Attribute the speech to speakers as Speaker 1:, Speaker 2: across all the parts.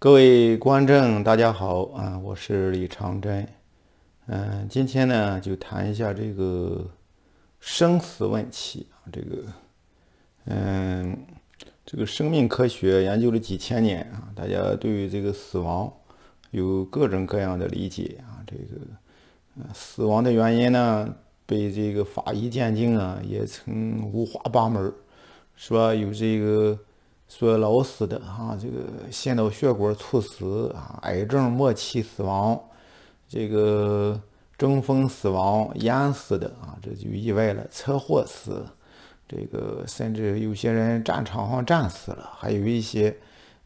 Speaker 1: 各位观众，大家好啊！我是李长珍。嗯，今天呢就谈一下这个生死问题啊。这个，嗯，这个生命科学研究了几千年啊，大家对于这个死亡有各种各样的理解啊。这个，死亡的原因呢，被这个法医鉴定啊，也曾五花八门，是吧？有这个。说老死的啊，这个心脑血管猝死啊，癌症末期死亡，这个中风死亡、淹死的啊，这就意外了，车祸死，这个甚至有些人战场上战死了，还有一些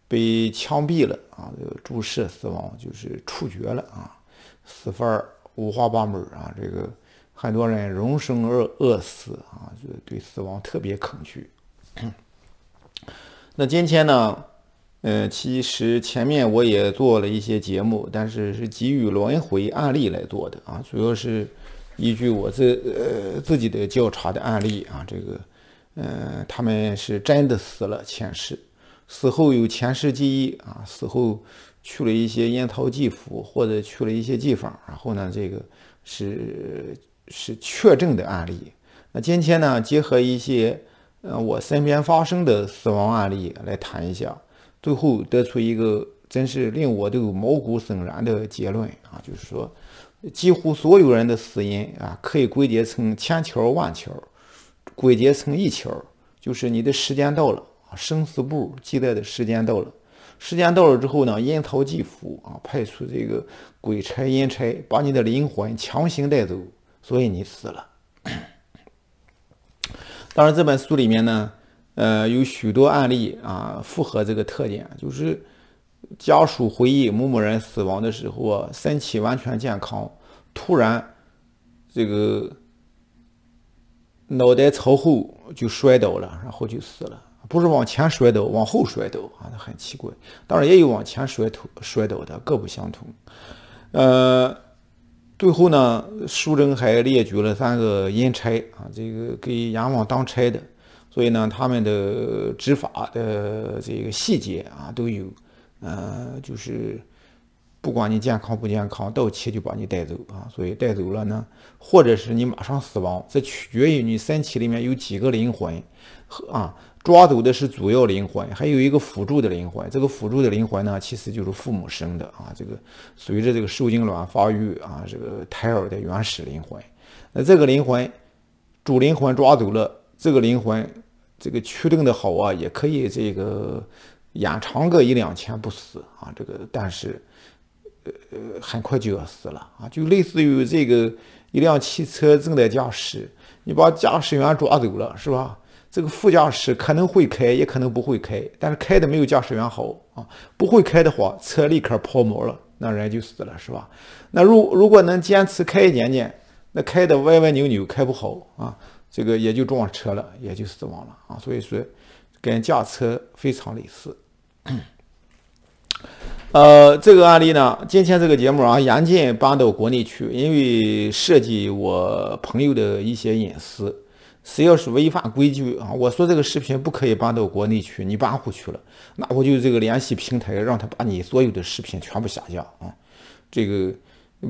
Speaker 1: 被枪毙了啊，这个注射死亡就是处决了啊，死法五花八门啊，这个很多人荣生而饿死啊，就对死亡特别恐惧。那今天呢，呃，其实前面我也做了一些节目，但是是基于轮回案例来做的啊，主要是依据我自呃自己的调查的案例啊，这个，嗯，他们是真的死了前世，死后有前世记忆啊，死后去了一些烟草祭府或者去了一些地方，然后呢，这个是是确证的案例。那今天呢，结合一些。呃，我身边发生的死亡案例来谈一下，最后得出一个真是令我都毛骨悚然的结论啊，就是说，几乎所有人的死因啊，可以归结成千条万条，归结成一条，就是你的时间到了生死簿记载的时间到了，时间到了之后呢，阴曹地府啊派出这个鬼差阴差，把你的灵魂强行带走，所以你死了。当然，这本书里面呢，呃，有许多案例啊，符合这个特点，就是家属回忆某某人死亡的时候啊，身体完全健康，突然这个脑袋朝后就摔倒了，然后就死了，不是往前摔倒，往后摔倒啊，很奇怪。当然，也有往前摔头摔倒的，各不相同，呃。最后呢，书中还列举了三个阴差啊，这个给阎王当差的，所以呢，他们的执法的这个细节啊都有，呃，就是不管你健康不健康，到期就把你带走啊，所以带走了呢，或者是你马上死亡，这取决于你身体里面有几个灵魂，和啊。抓走的是主要灵魂，还有一个辅助的灵魂。这个辅助的灵魂呢，其实就是父母生的啊。这个随着这个受精卵发育啊，这个胎儿的原始灵魂。那这个灵魂，主灵魂抓走了，这个灵魂这个驱动的好啊，也可以这个延长个一两天不死啊。这个但是，呃很快就要死了啊。就类似于这个一辆汽车正在驾驶，你把驾驶员抓走了，是吧？这个副驾驶可能会开，也可能不会开，但是开的没有驾驶员好啊。不会开的话，车立刻抛锚了，那人就死了，是吧？那如如果能坚持开一点点，那开的歪歪扭扭，开不好啊，这个也就撞车了，也就死亡了啊。所以说，跟驾车非常类似。呃，这个案例呢，今天这个节目啊，严禁搬到国内去，因为涉及我朋友的一些隐私。谁要是违反规矩啊？我说这个视频不可以搬到国内去，你搬回去了，那我就这个联系平台，让他把你所有的视频全部下架啊。这个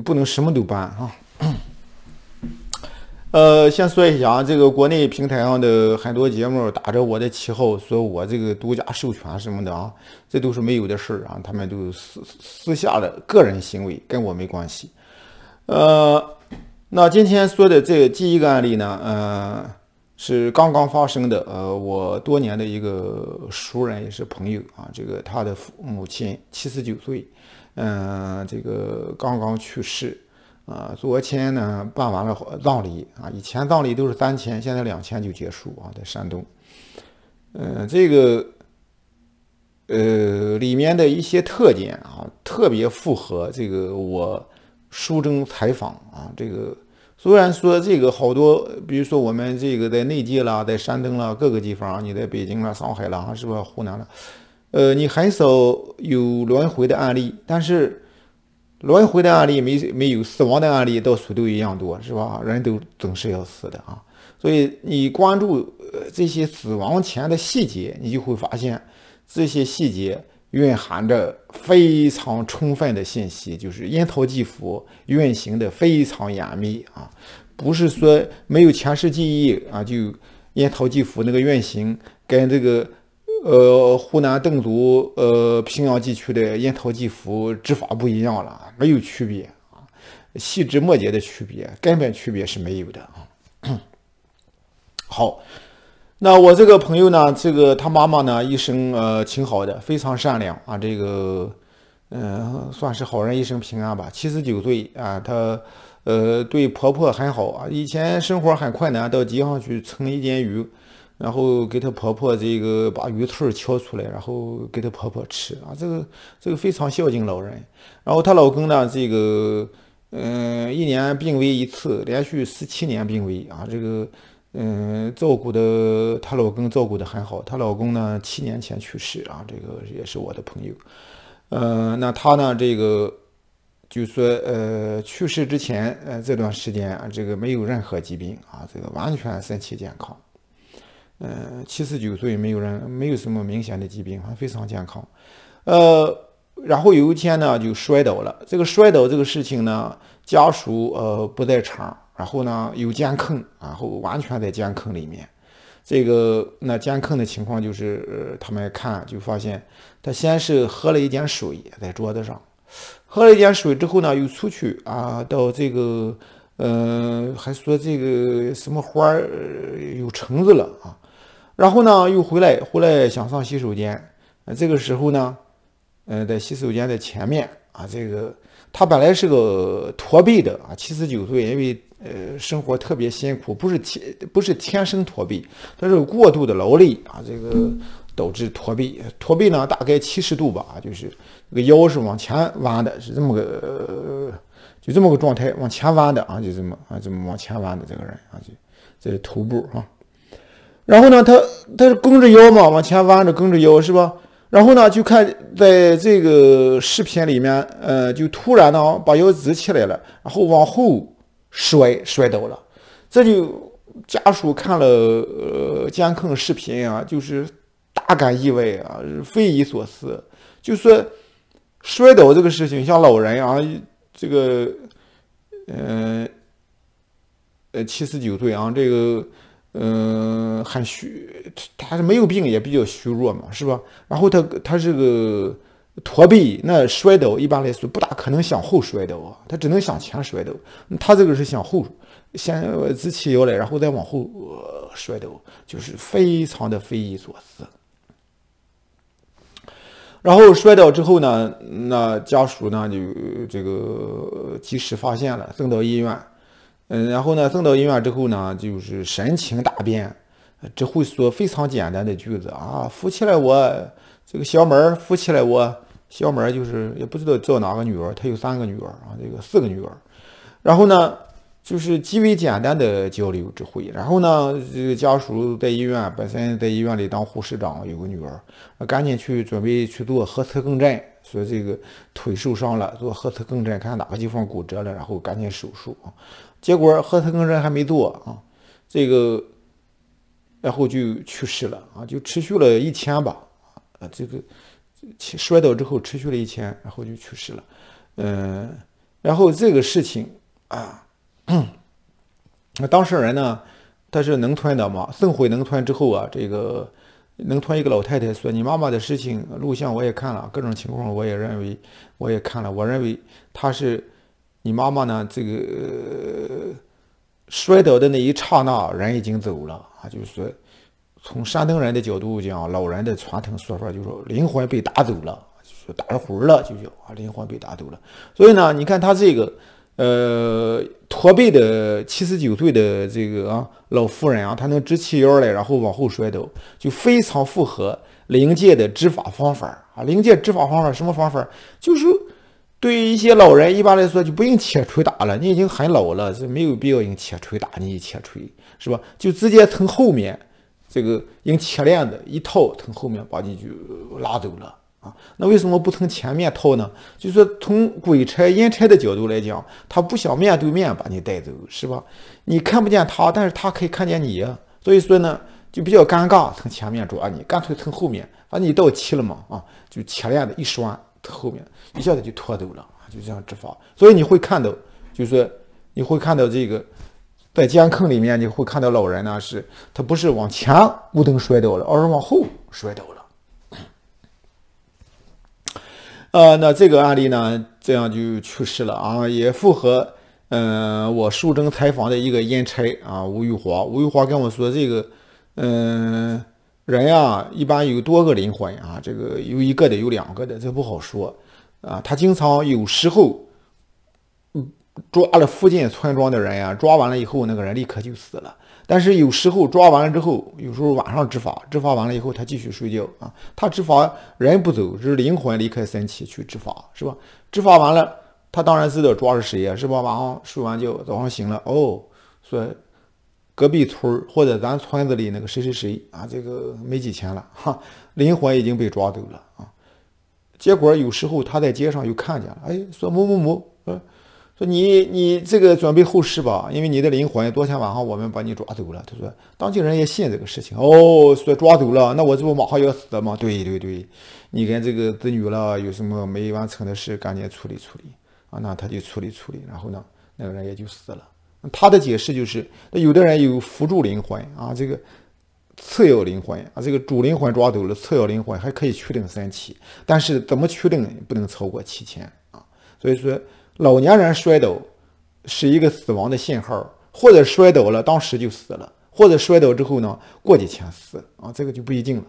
Speaker 1: 不能什么都搬啊。呃，先说一下啊，这个国内平台上的很多节目打着我的旗号，说我这个独家授权什么的啊，这都是没有的事儿啊。他们都私私下的个人行为，跟我没关系。呃，那今天说的这第一个案例呢，嗯。是刚刚发生的，呃，我多年的一个熟人也是朋友啊，这个他的父母亲七十九岁，嗯，这个刚刚去世，啊，昨天呢办完了葬礼啊，以前葬礼都是三千，现在两千就结束啊，在山东，嗯，这个，呃，里面的一些特点啊，特别符合这个我书中采访啊，这个。虽然说这个好多，比如说我们这个在内地啦，在山东啦，各个地方，你在北京啦、上海啦，是吧？湖南了，呃，你很少有轮回的案例，但是轮回的案例没没有死亡的案例到处都一样多，是吧？人都总是要死的啊，所以你关注这些死亡前的细节，你就会发现这些细节。蕴含着非常充分的信息，就是阴曹地府运行的非常严密啊，不是说没有前世记忆啊，就阴曹地府那个运行跟这个呃湖南侗族呃平阳地区的阴曹地府执法不一样了，没有区别啊，细枝末节的区别根本区别是没有的啊。好。那我这个朋友呢，这个他妈妈呢，一生呃挺好的，非常善良啊，这个嗯算是好人一生平安吧，七十九岁啊，他呃对婆婆很好啊，以前生活很困难，到集上去称一斤鱼，然后给他婆婆这个把鱼刺挑出来，然后给他婆婆吃啊，这个这个非常孝敬老人。然后她老公呢，这个嗯一年病危一次，连续十七年病危啊，这个。嗯，照顾的她老公照顾的很好。她老公呢，七年前去世，啊，这个也是我的朋友。呃，那他呢，这个就说，呃，去世之前，呃，这段时间啊，这个没有任何疾病啊，这个完全身体健康。嗯，七十九岁，没有人，没有什么明显的疾病，还非常健康。呃，然后有一天呢，就摔倒了。这个摔倒这个事情呢，家属呃不在场。然后呢，有监控，然后完全在监控里面。这个那监控的情况就是，他们看就发现，他先是喝了一点水在桌子上，喝了一点水之后呢，又出去啊，到这个，嗯，还说这个什么花儿有虫子了啊。然后呢，又回来，回来想上洗手间。这个时候呢，嗯，在洗手间的前面啊，这个他本来是个驼背的啊，七十九岁，因为。呃，生活特别辛苦，不是天不是天生驼背，他是过度的劳累啊，这个导致驼背。驼背呢，大概七十度吧，就是这个腰是往前弯的，是这么个，就这么个状态，往前弯的啊，就这么啊这么往前弯的这个人啊，就这是头部啊。然后呢，他他是弓着腰嘛，往前弯着弓着腰是吧？然后呢，就看在这个视频里面，呃，就突然呢把腰直起来了，然后往后。摔摔倒了，这就家属看了呃监控视频啊，就是大感意外啊，匪夷所思。就说摔倒这个事情，像老人啊，这个，嗯，呃，七十九岁啊，这个，嗯，很虚，他是没有病也比较虚弱嘛，是吧？然后他他这个。驼背那摔倒一般来说不大可能向后摔倒，他只能向前摔倒。他这个是向后先直起腰来，然后再往后摔倒，就是非常的匪夷所思。然后摔倒之后呢，那家属呢就这个及时发现了，送到医院。嗯，然后呢送到医院之后呢，就是神情大变，只会说非常简单的句子啊，扶起来我。这个小门扶起来，我小门就是也不知道叫哪个女儿，她有三个女儿啊，这个四个女儿，然后呢，就是极为简单的交流指挥。然后呢，这个家属在医院本身在医院里当护士长有个女儿，赶紧去准备去做核磁共振，说这个腿受伤了，做核磁共振看看哪个地方骨折了，然后赶紧手术啊，结果核磁共振还没做啊，这个然后就去世了啊，就持续了一天吧。这个摔倒之后持续了一天，然后就去世了。嗯，然后这个事情啊，那当事人呢，他是农村的嘛，送回农村之后啊，这个农村一个老太太说：“你妈妈的事情，录像我也看了，各种情况我也认为，我也看了，我认为她是你妈妈呢。这个摔倒的那一刹那，人已经走了啊，就是说。”从山东人的角度讲，老人的传统说法就是灵魂被打走了，就是打了魂了，就叫啊灵魂被打走了。所以呢，你看他这个呃驼背的七十九岁的这个啊老妇人啊，她能直起腰来，然后往后摔倒，就非常符合灵界的执法方法啊。灵界执法方法什么方法？就是对于一些老人，一般来说就不用铁锤打了，你已经很老了，就没有必要用铁锤打你，一铁锤是吧？就直接从后面。这个用铁链子一套，从后面把你就拉走了啊！那为什么不从前面套呢？就是从鬼差阴差的角度来讲，他不想面对面把你带走，是吧？你看不见他，但是他可以看见你，所以说呢，就比较尴尬。从前面抓你，干脆从后面把你到期了嘛！啊，就铁链子一拴，从后面一下子就拖走了，就这样执法。所以你会看到，就是说你会看到这个。在监控里面，你会看到老人呢，是他不是往前路灯摔倒了，而是往后摔倒了。呃，那这个案例呢，这样就去世了啊，也符合嗯我书中采访的一个阴差啊，吴玉华。吴玉华跟我说，这个嗯人呀，一般有多个灵魂啊，这个有一个的，有两个的，这不好说啊。他经常有时候。抓了附近村庄的人呀，抓完了以后，那个人立刻就死了。但是有时候抓完了之后，有时候晚上执法，执法完了以后他继续睡觉啊。他执法人不走，是灵魂离开身体去执法，是吧？执法完了，他当然知道抓着谁呀，是吧？晚上睡完觉，早上醒了，哦，说隔壁村儿或者咱村子里那个谁谁谁啊，这个没几天了哈，灵魂已经被抓走了啊。结果有时候他在街上又看见了，哎，说某某某。你你这个准备后事吧，因为你的灵魂，昨天晚上我们把你抓走了。他说，当地人也信这个事情哦，说抓走了，那我这不马上要死吗？对对对，你跟这个子女了有什么没完成的事，赶紧处理处理啊。那他就处理处理，然后呢，那个人也就死了。他的解释就是，有的人有辅助灵魂啊，这个次要灵魂啊，这个主灵魂抓走了，次要灵魂还可以取定三期，但是怎么取定不能超过七千啊。所以说。老年人摔倒是一个死亡的信号，或者摔倒了当时就死了，或者摔倒之后呢，过几天死啊，这个就不一定了。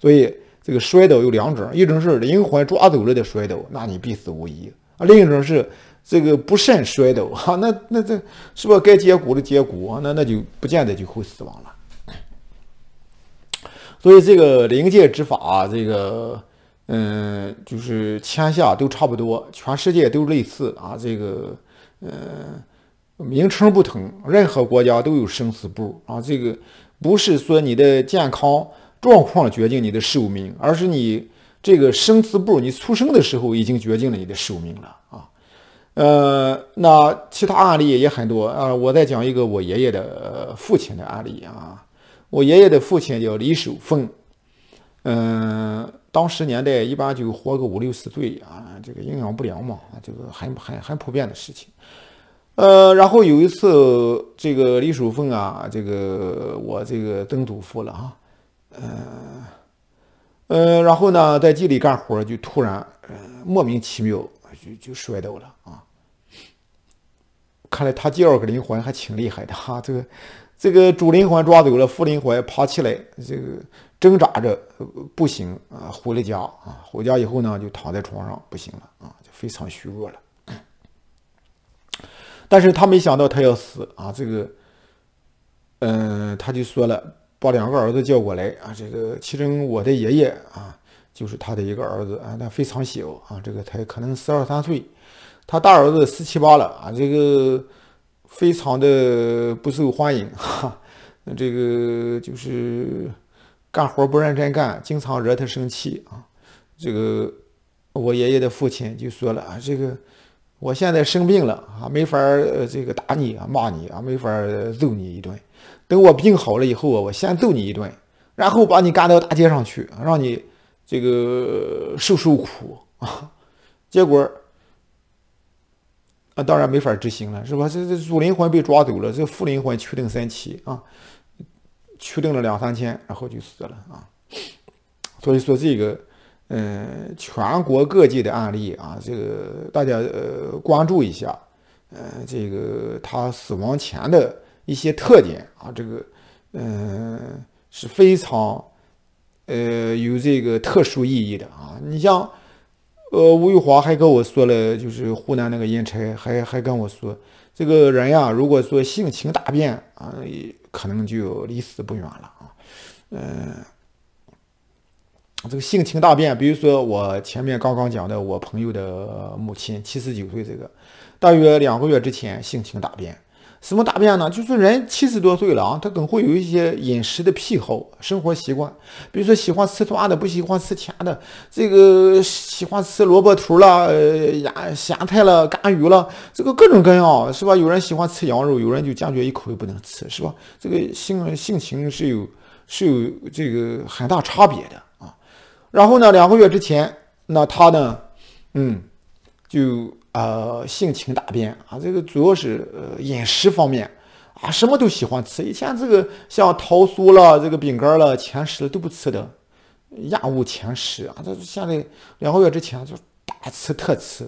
Speaker 1: 所以这个摔倒有两种，一种是灵魂抓走了的摔倒，那你必死无疑啊；另一种是这个不慎摔倒，哈，那那这是不是该接骨的接骨啊？那那就不见得就会死亡了。所以这个灵界之法，这个。嗯，就是天下都差不多，全世界都类似啊。这个，呃，名称不同，任何国家都有生死簿啊。这个不是说你的健康状况决定你的寿命，而是你这个生死簿，你出生的时候已经决定了你的寿命了啊。呃，那其他案例也很多啊。我再讲一个我爷爷的父亲的案例啊。我爷爷的父亲叫李守凤，嗯。当时年代一般就活个五六十岁啊，这个营养不良嘛，这个很很很普遍的事情。呃，然后有一次，这个李守凤啊，这个我这个曾祖父了啊，嗯嗯，然后呢，在地里干活就突然，莫名其妙就就摔倒了啊。看来他第二个灵魂还挺厉害的哈，这个这个主灵魂抓走了，副灵魂爬起来这个。挣扎着不行啊，回了家啊。回家以后呢，就躺在床上不行了啊，就非常虚弱了。但是他没想到他要死啊。这个，嗯，他就说了，把两个儿子叫过来啊。这个，其中我的爷爷啊，就是他的一个儿子啊，他非常小啊，这个才可能十二三岁。他大儿子十七八了啊，这个非常的不受欢迎哈。那这个就是。干活不认真干，经常惹他生气啊。这个我爷爷的父亲就说了啊，这个我现在生病了啊，没法儿这个打你啊，骂你啊，没法儿揍你一顿。等我病好了以后啊，我先揍你一顿，然后把你干到大街上去，让你这个受受苦啊。结果啊，当然没法执行了，是吧？这这主灵魂被抓走了，这副灵魂去定三七啊。确定了两三千，然后就死了啊！所以说这个，嗯，全国各地的案例啊，这个大家呃关注一下，嗯，这个他死亡前的一些特点啊，这个嗯是非常呃有这个特殊意义的啊！你像呃吴玉华还跟我说了，就是湖南那个阴差还还跟我说，这个人呀，如果说性情大变啊。可能就离死不远了啊，嗯，这个性情大变，比如说我前面刚刚讲的，我朋友的母亲七十九岁，这个大约两个月之前性情大变。什么大便呢？就是人七十多岁了啊，他总会有一些饮食的癖好、生活习惯，比如说喜欢吃酸的，不喜欢吃甜的，这个喜欢吃萝卜头了、咸咸菜了、干鱼了，这个各种各样，是吧？有人喜欢吃羊肉，有人就坚决一口也不能吃，是吧？这个性性情是有是有这个很大差别的啊。然后呢，两个月之前，那他呢，嗯，就。呃，性情大变啊！这个主要是呃饮食方面啊，什么都喜欢吃。以前这个像桃酥了、这个饼干了、甜食了都不吃的，厌恶甜食啊。这现在两个月之前就大吃特吃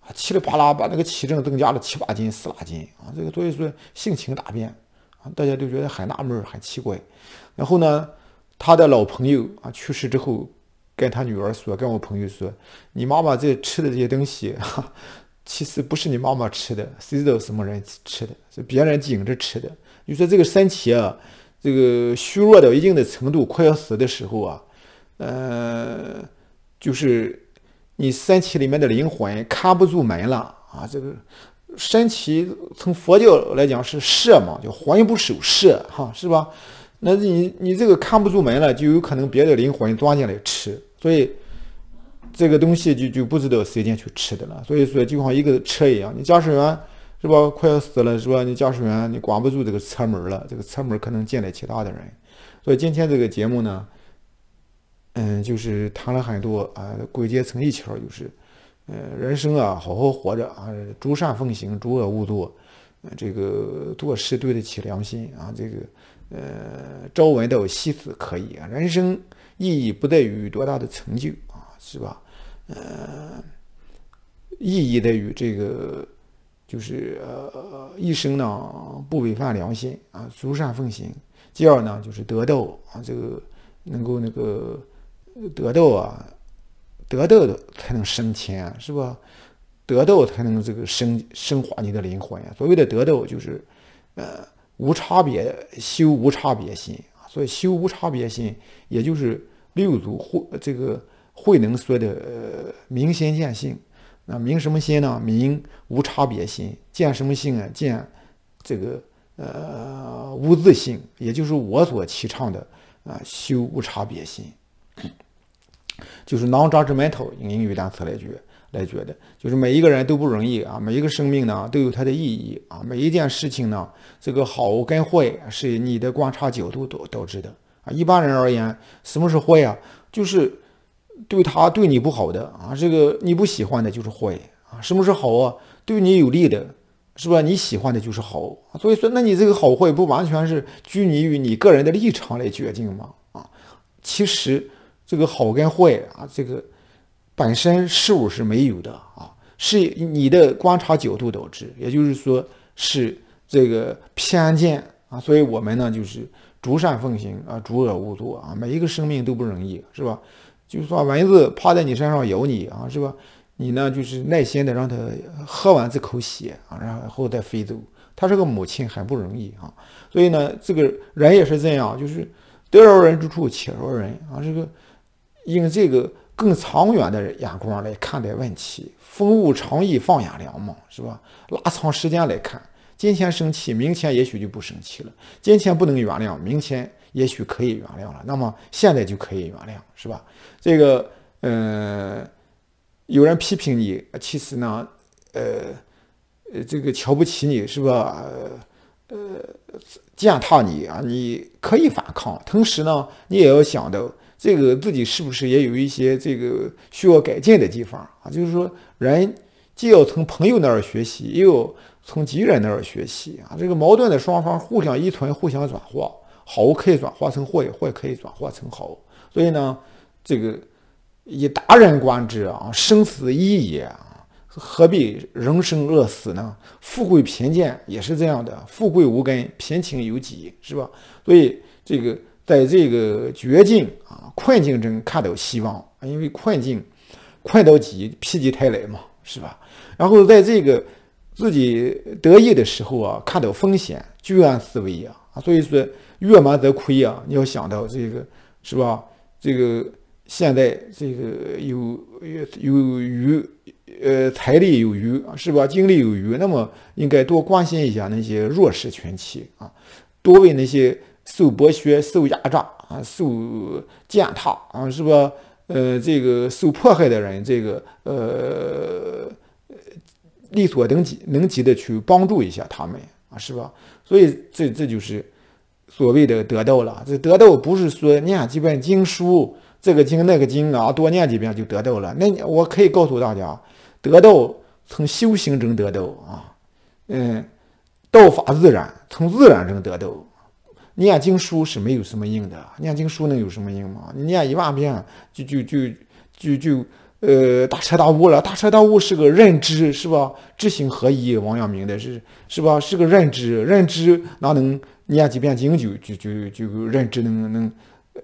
Speaker 1: 啊，噼里啪啦把那个体重增加了七八斤、十来斤啊。这个所以说性情大变啊，大家都觉得很纳闷、很奇怪。然后呢，他的老朋友啊去世之后。跟他女儿说，跟我朋友说，你妈妈这吃的这些东西，其实不是你妈妈吃的，谁知道什么人吃的？是别人顶着吃的。就说这个身体啊，这个虚弱到一定的程度，快要死的时候啊，呃，就是你身体里面的灵魂看不住门了啊，这个身体从佛教来讲是舍嘛，叫魂不守舍，哈，是吧？那你你这个看不住门了，就有可能别的灵魂钻进来吃。所以，这个东西就就不知道谁进去吃的了。所以说，就像一个车一样，你驾驶员是吧？快要死了是吧？你驾驶员你管不住这个车门了，这个车门可能进来其他的人。所以今天这个节目呢，嗯，就是谈了很多啊，归结成一条就是，呃，人生啊，好好活着啊，诸善奉行，诸恶勿作，这个做事对得起良心啊，这个呃，朝闻道，夕死可以啊，人生。意义不在于多大的成就啊，是吧？呃，意义在于这个，就是呃，一生呢不违反良心啊，诸善奉行。第二呢，就是得到啊，这个能够那个得到啊，得到的才能升迁，是吧？得到才能这个升升华你的灵魂。所谓的得到，就是呃无差别修无差别心。所以修无差别心，也就是六祖慧这个慧能说的明心见性。那明什么心呢？明无差别心。见什么性啊？见这个呃无自性，也就是我所提倡的啊修无差别心，就是 non-judgmental 用英语单词来句。来觉得，就是每一个人都不容易啊，每一个生命呢都有它的意义啊，每一件事情呢，这个好跟坏是你的观察角度导导致的啊。一般人而言，什么是坏呀？就是对他对你不好的啊，这个你不喜欢的就是坏啊。什么是好啊？对你有利的，是吧？你喜欢的就是好。所以说，那你这个好坏不完全是拘泥于你个人的立场来决定吗？啊，其实这个好跟坏啊，这个。本身事物是没有的啊，是你的观察角度导致，也就是说是这个偏见啊，所以我们呢就是逐善奉行啊，逐恶勿作啊，每一个生命都不容易是吧？就算蚊子趴在你身上咬你啊，是吧？你呢就是耐心的让它喝完这口血啊，然后再飞走。它是个母亲，很不容易啊。所以呢，这个人也是这样，就是得饶人之处且饶人啊。这个为这个。更长远的眼光来看待问题，风物长宜放眼量嘛，是吧？拉长时间来看，今天生气，明天也许就不生气了；今天不能原谅，明天也许可以原谅了。那么现在就可以原谅，是吧？这个，呃，有人批评你，其实呢，呃，呃，这个瞧不起你，是吧？呃，践踏你啊，你可以反抗，同时呢，你也要想到。这个自己是不是也有一些这个需要改进的地方啊？就是说，人既要从朋友那儿学习，又要从敌人那儿学习啊。这个矛盾的双方互相依存，互相转化，好可以转化成坏，坏可以转化成好。所以呢，这个以达人观之啊，生死亦也啊，何必人生恶死呢？富贵贫贱也是这样的，富贵无根，贫穷有己，是吧？所以这个。在这个绝境啊、困境中看到希望，因为困境，困到极，否极泰来嘛，是吧？然后在这个自己得意的时候啊，看到风险，居安思危啊，所以说越满则亏啊，你要想到这个，是吧？这个现在这个有有有余，呃，财力有余是吧？精力有余，那么应该多关心一下那些弱势群体啊，多为那些。受剥削、受压榨啊，受践踏啊，是吧？呃，这个受迫害的人，这个呃，力所能及、能及的去帮助一下他们啊，是吧？所以，这这就是所谓的得道了。这得道不是说念几本经书，这个经那个经啊，多念几遍就得到了。那我可以告诉大家，得道从修行中得到啊，嗯，道法自然，从自然中得到。念经书是没有什么用的，念经书能有什么用吗？念一万遍就就就就就呃大彻大悟了，大彻大悟是个认知，是吧？知行合一，王阳明的是是吧？是个认知，认知哪能念几遍经就就就就认知能能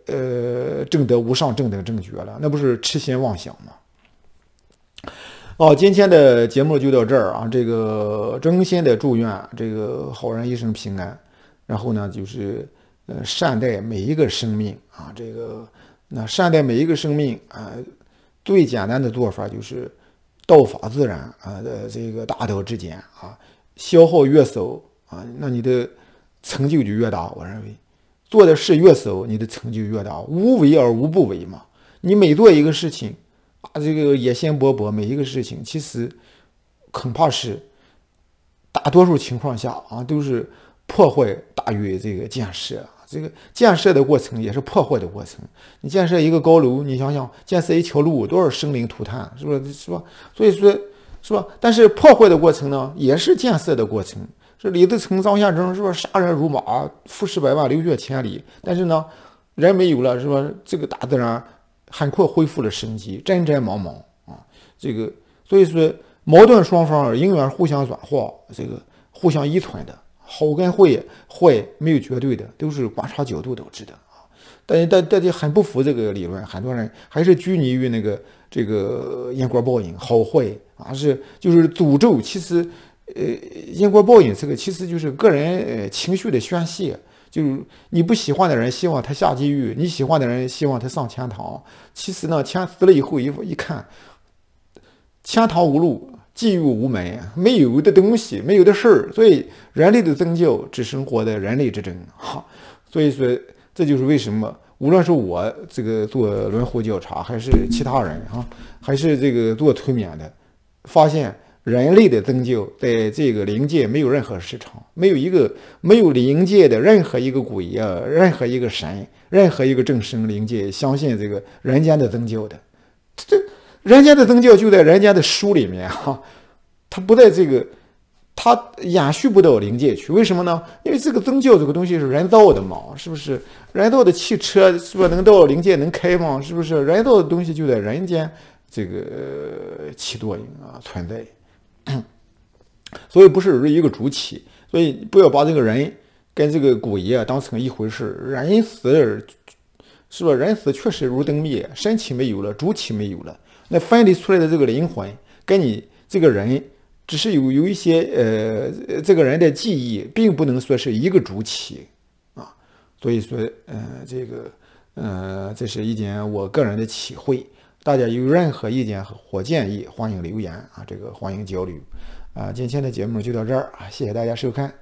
Speaker 1: 呃证得无上正等正觉了？那不是痴心妄想吗？哦，今天的节目就到这儿啊！这个衷心的祝愿这个好人一生平安。然后呢，就是呃，善待每一个生命啊。这个，那善待每一个生命啊，最简单的做法就是道法自然啊的这个大道至简啊，消耗越少啊，那你的成就就越大。我认为，做的事越少，你的成就越大，无为而无不为嘛。你每做一个事情啊，这个野心勃勃，每一个事情其实恐怕是大多数情况下啊都是。破坏大于这个建设，这个建设的过程也是破坏的过程。你建设一个高楼，你想想建设一条路，多少生灵涂炭，是不是？是吧？所以说，是吧？但是破坏的过程呢，也是建设的过程。这李自成、张献忠，是不是杀人如麻，富士百万，流血千里？但是呢，人没有了，是吧？这个大自然很快恢复了生机，真真茫茫啊！这个所以说，矛盾双方永远互相转化，这个互相依存的。好跟坏，坏没有绝对的，都是观察角度导致的啊。但但大家很不服这个理论，很多人还是拘泥于那个这个因果报应好坏啊，是就是诅咒。其实，呃，因果报应这个其实就是个人情绪的宣泄。就是你不喜欢的人，希望他下地狱；你喜欢的人，希望他上天堂。其实呢，天死了以后一一看，天堂无路。进入无门，没有的东西，没有的事儿，所以人类的宗教只生活在人类之中。哈，所以说这就是为什么，无论是我这个做轮回调查，还是其他人哈，还是这个做催眠的，发现人类的宗教在这个灵界没有任何市场，没有一个没有灵界的任何一个鬼啊，任何一个神，任何一个正生灵界相信这个人间的宗教的，这。人家的宗教就在人家的书里面哈，它不在这个，它延续不到灵界去。为什么呢？因为这个宗教这个东西是人造的嘛，是不是？人造的汽车是是能到灵界能开吗？是不是？人造的东西就在人间这个起作用啊，存在。所以不是一个主体，所以不要把这个人跟这个鬼啊当成一回事人死是吧？人死确实如灯灭，身体没有了，主体没有了。那分离出来的这个灵魂，跟你这个人只是有有一些呃，这个人的记忆，并不能说是一个主体啊。所以说，嗯，这个，嗯，这是一点我个人的体会。大家有任何意见和建议，欢迎留言啊，这个欢迎交流啊。今天的节目就到这儿啊，谢谢大家收看。